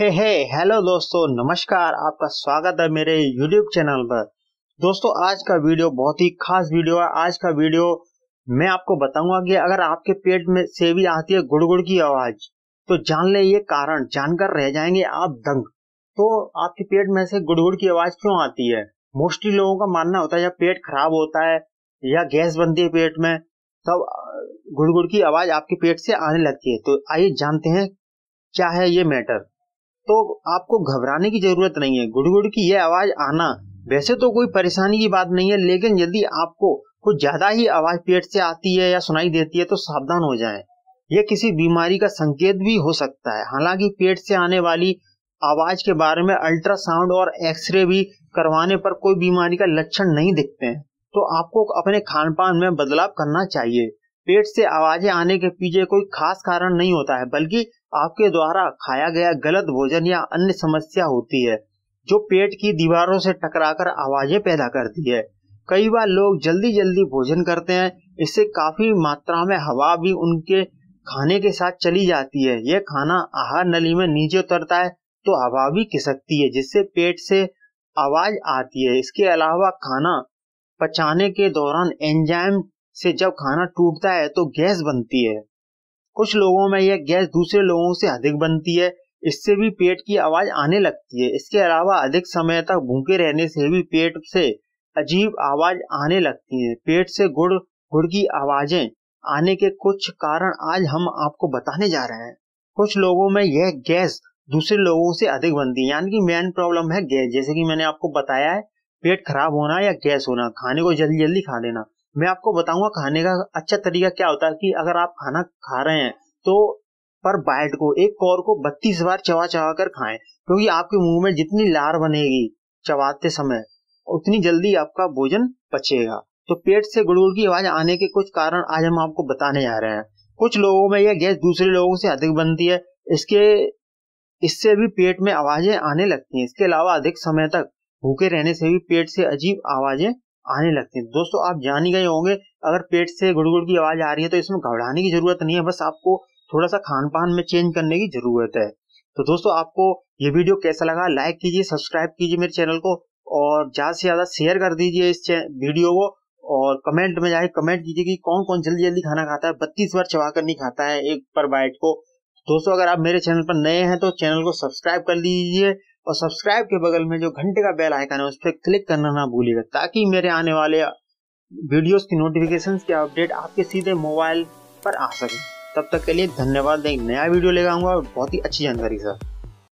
हे हे hello दोस्तों नमस्कार आपका स्वागत है मेरे यूट्यूब चैनल पर दोस्तों आज का वीडियो बहुत ही खास वीडियो है आज का वीडियो मैं आपको बताऊंगा कि अगर आपके पेट में से भी आती है गुड़गुड़ की आवाज तो जान ले ये कारण जानकर रह जाएंगे आप दंग तो आपके पेट में से गुड़गुड़ की आवाज क्यों आती है मोस्टली लोगों का मानना होता है जब पेट खराब होता है या गैस बनती है पेट में तब गुड़गुड़ की आवाज आपके पेट से आने लगती है तो आइए जानते हैं क्या है ये मैटर तो आपको घबराने की जरूरत नहीं है गुड़गुड़ की यह आवाज आना वैसे तो कोई परेशानी की बात नहीं है लेकिन यदि आपको कुछ ज्यादा ही आवाज पेट से आती है या सुनाई देती है तो सावधान हो जाए यह किसी बीमारी का संकेत भी हो सकता है हालांकि पेट से आने वाली आवाज के बारे में अल्ट्रासाउंड और एक्सरे भी करवाने पर कोई बीमारी का लक्षण नहीं दिखते हैं तो आपको अपने खान पान में बदलाव करना चाहिए पेट से आवाजें आने के पीछे कोई खास कारण नहीं होता है बल्कि आपके द्वारा खाया गया गलत भोजन या अन्य समस्या होती है जो पेट की दीवारों से टकराकर आवाजें पैदा करती है कई बार लोग जल्दी जल्दी भोजन करते हैं इससे काफी मात्रा में हवा भी उनके खाने के साथ चली जाती है यह खाना आहार नली में नीचे उतरता है तो हवा भी खिसकती है जिससे पेट से आवाज आती है इसके अलावा खाना पचाने के दौरान एंजाइम से जब खाना टूटता है तो गैस बनती है कुछ लोगों में यह गैस दूसरे लोगों से अधिक बनती है इससे भी पेट की आवाज आने लगती है इसके अलावा अधिक समय तक भूखे रहने से भी पेट से अजीब आवाज आने लगती है पेट से गुड़ गुड़ की आवाजें आने के कुछ कारण आज हम आपको बताने जा रहे हैं कुछ लोगों में यह गैस दूसरे लोगों से अधिक बनती है यानी कि मेन प्रॉब्लम है गैस जैसे कि मैंने आपको बताया है पेट खराब होना या गैस होना खाने को जल्दी जल्दी खा लेना मैं आपको बताऊंगा खाने का अच्छा तरीका क्या होता है कि अगर आप खाना खा रहे हैं तो पर बाइट को एक कौर को बत्तीस बार चवा चवा कर खाएं क्योंकि तो आपके मुंह में जितनी लार बनेगी चबाते समय उतनी जल्दी आपका भोजन पचेगा तो पेट से गुड़गुड़ की आवाज आने के कुछ कारण आज हम आपको बताने जा रहे हैं कुछ लोगों में यह गैस दूसरे लोगों से अधिक बनती है इसके इससे भी पेट में आवाजें आने लगती हैं इसके अलावा अधिक समय तक भूखे रहने से भी पेट से अजीब आवाजें आने लगते हैं दोस्तों आप जान ही गए होंगे अगर पेट से गुड़गुड़ की आवाज आ रही है तो इसमें घबराने की जरूरत नहीं है बस आपको थोड़ा सा खान पान में चेंज करने की जरूरत है तो दोस्तों आपको ये वीडियो कैसा लगा लाइक कीजिए सब्सक्राइब कीजिए मेरे चैनल को और ज्यादा से ज्यादा शेयर कर दीजिए इस वीडियो को और कमेंट में जाए कमेंट कीजिए कि कौन कौन जल्दी जल्दी खाना खाता है बत्तीस बार चबा कर नहीं खाता है एक पर बाइट को दोस्तों अगर आप मेरे चैनल पर नए हैं तो चैनल को सब्सक्राइब कर लीजिए और सब्सक्राइब के बगल में जो घंटे का बेल आइकन है उस पर क्लिक करना ना भूलिएगा ताकि मेरे आने वाले वीडियोस की नोटिफिकेशन के अपडेट आपके सीधे मोबाइल पर आ सके तब तक के लिए धन्यवाद एक नया वीडियो लेकर आऊँगा और बहुत ही अच्छी जानकारी सर